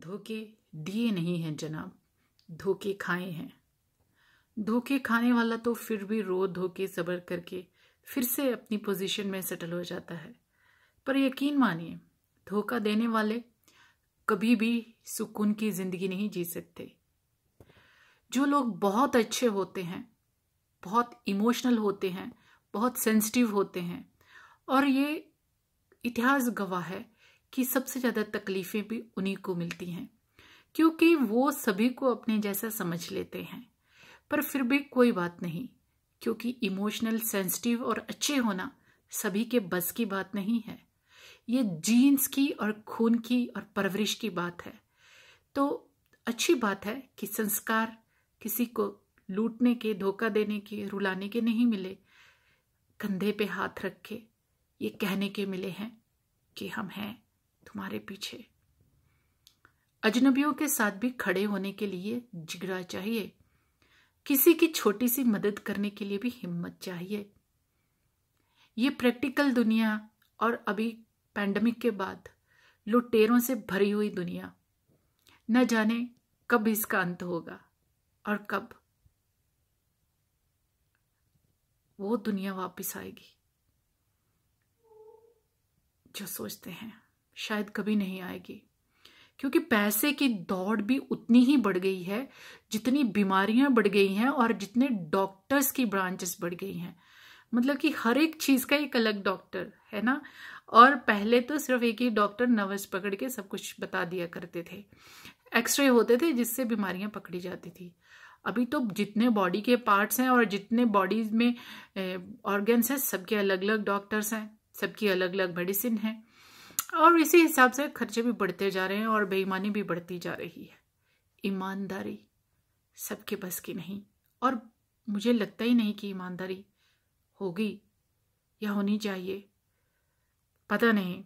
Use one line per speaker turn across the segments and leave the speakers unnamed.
धोखे दिए नहीं हैं जनाब धोखे खाए हैं धोखे खाने वाला तो फिर भी रो धोखे सबर करके फिर से अपनी पोजीशन में सेटल हो जाता है पर यकीन मानिए धोखा देने वाले कभी भी सुकून की जिंदगी नहीं जी सकते जो लोग बहुत अच्छे होते हैं बहुत इमोशनल होते हैं बहुत सेंसिटिव होते हैं और ये इतिहास गवाह है की सबसे ज़्यादा तकलीफ़ें भी उन्हीं को मिलती हैं क्योंकि वो सभी को अपने जैसा समझ लेते हैं पर फिर भी कोई बात नहीं क्योंकि इमोशनल सेंसिटिव और अच्छे होना सभी के बस की बात नहीं है ये जीन्स की और खून की और परवरिश की बात है तो अच्छी बात है कि संस्कार किसी को लूटने के धोखा देने के रुलाने के नहीं मिले कंधे पे हाथ रख के ये कहने के मिले हैं कि हम हैं तुम्हारे पीछे अजनबियों के साथ भी खड़े होने के लिए जिगरा चाहिए किसी की छोटी सी मदद करने के लिए भी हिम्मत चाहिए ये प्रैक्टिकल दुनिया और अभी पैंडमिक के बाद लुटेरों से भरी हुई दुनिया न जाने कब इसका अंत होगा और कब वो दुनिया वापस आएगी जो सोचते हैं शायद कभी नहीं आएगी क्योंकि पैसे की दौड़ भी उतनी ही बढ़ गई है जितनी बीमारियां बढ़ गई हैं और जितने डॉक्टर्स की ब्रांचेस बढ़ गई हैं मतलब कि हर एक चीज़ का एक अलग डॉक्टर है ना और पहले तो सिर्फ एक ही डॉक्टर नर्वस पकड़ के सब कुछ बता दिया करते थे एक्सरे होते थे जिससे बीमारियां पकड़ी जाती थी अभी तो जितने बॉडी के पार्ट्स हैं और जितने बॉडीज में ऑर्गेन्स हैं सबके अलग अलग डॉक्टर्स हैं सबकी अलग अलग मेडिसिन है और इसी हिसाब से खर्चे भी बढ़ते जा रहे हैं और बेईमानी भी बढ़ती जा रही है ईमानदारी सबके बस की नहीं और मुझे लगता ही नहीं कि ईमानदारी होगी या होनी चाहिए पता नहीं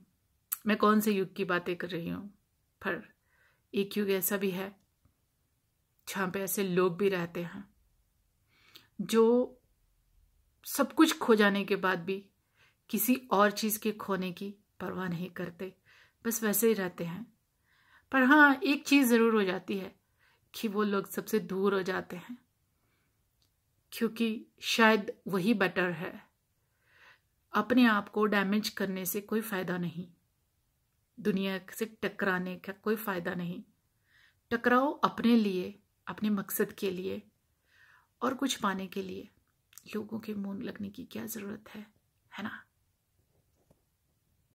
मैं कौन से युग की बातें कर रही हूँ पर एक युग ऐसा भी है जहाँ पे ऐसे लोग भी रहते हैं जो सब कुछ खो जाने के बाद भी किसी और चीज़ के खोने की परवाह नहीं करते बस वैसे ही रहते हैं पर हाँ एक चीज़ ज़रूर हो जाती है कि वो लोग सबसे दूर हो जाते हैं क्योंकि शायद वही बेटर है अपने आप को डैमेज करने से कोई फ़ायदा नहीं दुनिया से टकराने का कोई फ़ायदा नहीं टकराओ अपने लिए अपने मकसद के लिए और कुछ पाने के लिए लोगों के मुंह लगने की क्या ज़रूरत है है ना